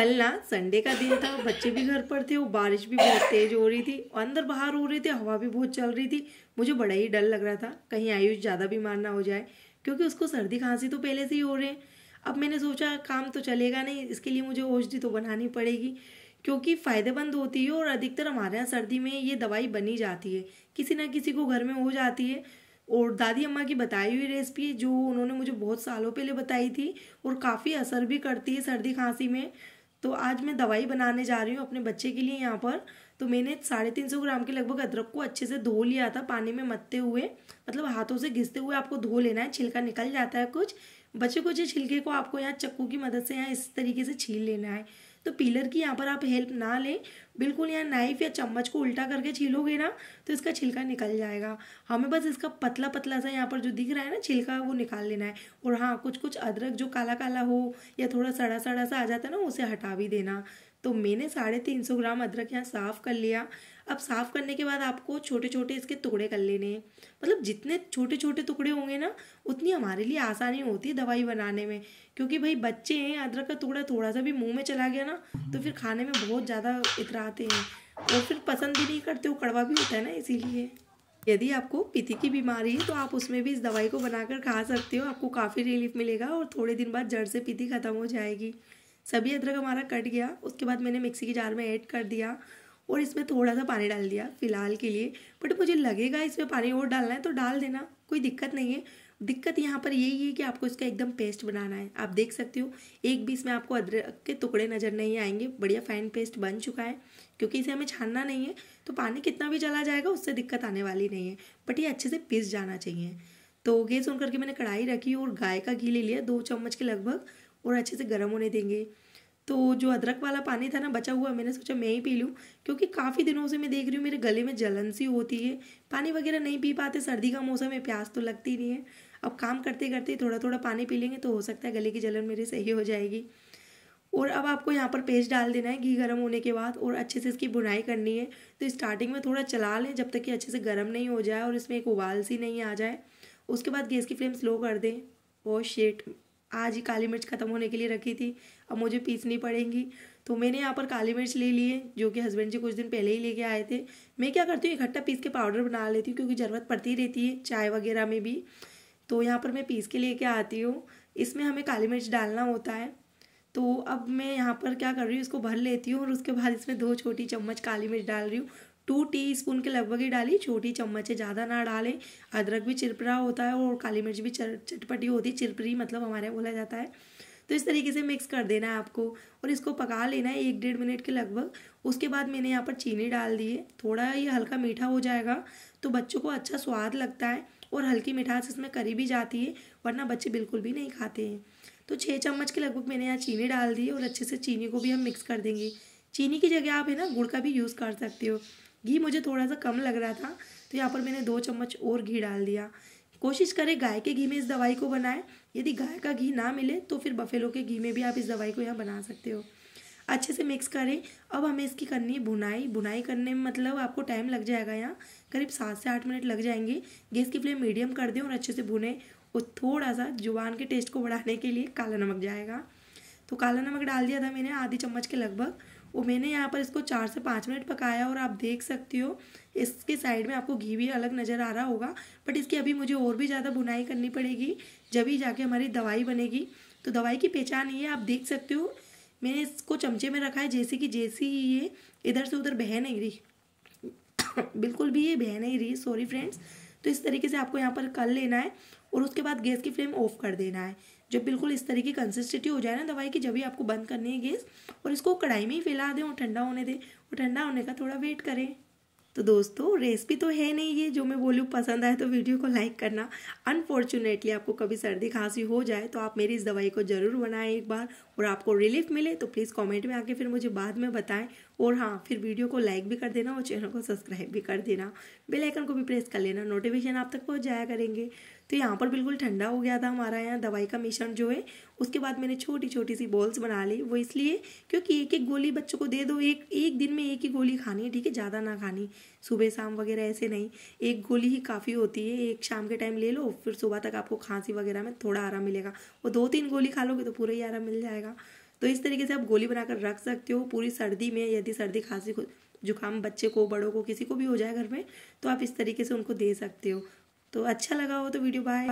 कल ना संडे का दिन था बच्चे भी घर पर थे वो बारिश भी बहुत तेज हो रही थी अंदर बाहर हो रही थी हवा भी बहुत चल रही थी मुझे बड़ा ही डर लग रहा था कहीं आयुष ज़्यादा बीमार ना हो जाए क्योंकि उसको सर्दी खांसी तो पहले से ही हो रहे हैं अब मैंने सोचा काम तो चलेगा नहीं इसके लिए मुझे औषधि तो बनानी पड़ेगी क्योंकि फ़ायदेमंद होती है और अधिकतर हमारे यहाँ सर्दी में ये दवाई बनी जाती है किसी ना किसी को घर में हो जाती है और दादी अम्मा की बताई हुई रेसिपी जो उन्होंने मुझे बहुत सालों पहले बताई थी और काफ़ी असर भी करती है सर्दी खांसी में तो आज मैं दवाई बनाने जा रही हूँ अपने बच्चे के लिए यहाँ पर तो मैंने साढ़े तीन सौ ग्राम के लगभग अदरक को अच्छे से धो लिया था पानी में मतते हुए मतलब हाथों से घिसते हुए आपको धो लेना है छिलका निकल जाता है कुछ बचे कुछ छिलके को आपको यहाँ चक्कू की मदद से यहाँ इस तरीके से छील लेना है तो पिलर की यहाँ पर आप हेल्प ना लें बिल्कुल यहाँ नाइफ या चम्मच को उल्टा करके छीलोगे ना तो इसका छिलका निकल जाएगा हमें बस इसका पतला पतला सा यहाँ पर जो दिख रहा है ना छिलका वो निकाल लेना है और हाँ कुछ कुछ अदरक जो काला काला हो या थोड़ा सड़ा सड़ा सा आ जाता है ना उसे हटा भी देना तो मैंने साढ़े तीन सौ ग्राम अदरक यहाँ साफ़ कर लिया अब साफ़ करने के बाद आपको छोटे छोटे इसके टुकड़े कर लेने हैं मतलब जितने छोटे छोटे टुकड़े होंगे ना उतनी हमारे लिए आसानी होती है दवाई बनाने में क्योंकि भाई बच्चे हैं अदरक का टुकड़ा थोड़ा सा भी मुंह में चला गया ना तो फिर खाने में बहुत ज़्यादा इतराते हैं और फिर पसंद भी नहीं करते वो कड़वा भी होता है ना इसीलिए यदि आपको पित्ती की बीमारी है तो आप उसमें भी इस दवाई को बनाकर खा सकते हो आपको काफ़ी रिलीफ मिलेगा और थोड़े दिन बाद जड़ से पित्ती खत्म हो जाएगी सभी अदरक हमारा कट गया उसके बाद मैंने मिक्सी के जार में ऐड कर दिया और इसमें थोड़ा सा पानी डाल दिया फ़िलहाल के लिए बट मुझे लगेगा इसमें पानी और डालना है तो डाल देना कोई दिक्कत नहीं है दिक्कत यहाँ पर यही है कि आपको इसका एकदम पेस्ट बनाना है आप देख सकते हो एक भी इसमें आपको अदरक के टुकड़े नज़र नहीं आएंगे बढ़िया फाइन पेस्ट बन चुका है क्योंकि इसे हमें छानना नहीं है तो पानी कितना भी चला जाएगा उससे दिक्कत आने वाली नहीं है बट ये अच्छे से पीस जाना चाहिए तो गैस ऑन करके मैंने कढ़ाई रखी और गाय का घी ले लिया दो चम्मच के लगभग और अच्छे से गर्म होने देंगे तो जो अदरक वाला पानी था ना बचा हुआ मैंने सोचा मैं ही पी लूँ क्योंकि काफ़ी दिनों से मैं देख रही हूँ मेरे गले में जलन सी होती है पानी वगैरह नहीं पी पाते सर्दी का मौसम है प्यास तो लगती नहीं है अब काम करते करते थोड़ा थोड़ा पानी पी लेंगे तो हो सकता है गले की जलन मेरी सही हो जाएगी और अब आपको यहाँ पर पेस्ट डाल देना है घी गर्म होने के बाद और अच्छे से इसकी बुनाई करनी है तो स्टार्टिंग में थोड़ा चला लें जब तक कि अच्छे से गर्म नहीं हो जाए और इसमें एक उबाल सी नहीं आ जाए उसके बाद गैस की फ्लेम स्लो कर दें और शेट आज ही काली मिर्च ख़त्म होने के लिए रखी थी अब मुझे पीसनी पड़ेंगी तो मैंने यहाँ पर काली मिर्च ले लिए जो कि हस्बैंड जी कुछ दिन पहले ही लेके आए थे मैं क्या करती हूँ इकट्ठा पीस के पाउडर बना लेती हूँ क्योंकि ज़रूरत पड़ती रहती है चाय वगैरह में भी तो यहाँ पर मैं पीस के लेके आती हूँ इसमें हमें काली मिर्च डालना होता है तो अब मैं यहाँ पर क्या कर रही हूँ इसको भर लेती हूँ और उसके बाद इसमें दो छोटी चम्मच काली मिर्च डाल रही हूँ टू टी स्पून के लगभग ही डाली छोटी चम्मच से ज़्यादा ना डालें अदरक भी चिरपरा होता है और काली मिर्च भी चटपटी होती है चिरपरी मतलब हमारे बोला जाता है तो इस तरीके से मिक्स कर देना है आपको और इसको पका लेना है एक डेढ़ मिनट के लगभग उसके बाद मैंने यहाँ पर चीनी डाल दी है थोड़ा ये हल्का मीठा हो जाएगा तो बच्चों को अच्छा स्वाद लगता है और हल्की मिठास इसमें करी भी जाती है वरना बच्चे बिल्कुल भी नहीं खाते हैं तो छः चम्मच के लगभग मैंने यहाँ चीनी डाल दी और अच्छे से चीनी को भी हम मिक्स कर देंगे चीनी की जगह आप है ना गुड़ का भी यूज़ कर सकते हो घी मुझे थोड़ा सा कम लग रहा था तो यहाँ पर मैंने दो चम्मच और घी डाल दिया कोशिश करें गाय के घी में इस दवाई को बनाएं यदि गाय का घी ना मिले तो फिर बफेलो के घी में भी आप इस दवाई को यहाँ बना सकते हो अच्छे से मिक्स करें अब हमें इसकी करनी है बुनाई करने में मतलब आपको टाइम लग जाएगा यहाँ करीब सात से आठ मिनट लग जाएंगे गैस की फ्लेम मीडियम कर दें और अच्छे से भुने और थोड़ा सा जुबान के टेस्ट को बढ़ाने के लिए काला नमक जाएगा तो काला नमक डाल दिया था मैंने आधी चम्मच के लगभग वो मैंने यहाँ पर इसको चार से पाँच मिनट पकाया और आप देख सकते हो इसके साइड में आपको घी भी अलग नज़र आ रहा होगा बट इसकी अभी मुझे और भी ज़्यादा बुनाई करनी पड़ेगी जब ही जाके हमारी दवाई बनेगी तो दवाई की पहचान ये आप देख सकते हो मैंने इसको चमचे में रखा है जैसे कि जैसी ही ये इधर से उधर बह नहीं रही बिल्कुल भी ये बह नहीं रही सॉरी फ्रेंड्स तो इस तरीके से आपको यहाँ पर कर लेना है और उसके बाद गैस की फ्लेम ऑफ कर देना है जब बिल्कुल इस तरह की कंसिस्टेंटी हो जाए ना दवाई की जब भी आपको बंद करनी है गैस और इसको कढ़ाई में ही फैला दें और ठंडा होने दें और ठंडा होने का थोड़ा वेट करें तो दोस्तों रेसिपी तो है नहीं ये जो मैं बोलूँ पसंद आए तो वीडियो को लाइक करना अनफॉर्चुनेटली आपको कभी सर्दी खांसी हो जाए तो आप मेरी इस दवाई को ज़रूर बनाएं एक बार और आपको रिलीफ मिले तो प्लीज़ कमेंट में आके फिर मुझे बाद में बताएं और हाँ फिर वीडियो को लाइक भी कर देना और चैनल को सब्सक्राइब भी कर देना बेलाइकन को भी प्रेस कर लेना नोटिफिकेशन आप तक पहुँच जाया करेंगे तो यहाँ पर बिल्कुल ठंडा हो गया था हमारा यहाँ दवाई का मिश्रण जो है उसके बाद मैंने छोटी छोटी सी बॉल्स बना ली वो इसलिए क्योंकि एक एक गोली बच्चों को दे दो एक एक दिन में एक ही गोली खानी है ठीक है ज़्यादा ना खानी सुबह शाम वगैरह ऐसे नहीं एक गोली ही काफ़ी होती है एक शाम के टाइम ले लो फिर सुबह तक आपको खांसी वगैरह में थोड़ा आराम मिलेगा और दो तीन गोली खा लोगे तो पूरा ही आराम मिल जाएगा तो इस तरीके से आप गोली बनाकर रख सकते हो पूरी सर्दी में यदि सर्दी खांसी जुकाम बच्चे को बड़ों को किसी को भी हो जाए घर में तो आप इस तरीके से उनको दे सकते हो तो अच्छा लगा हो तो वीडियो बाय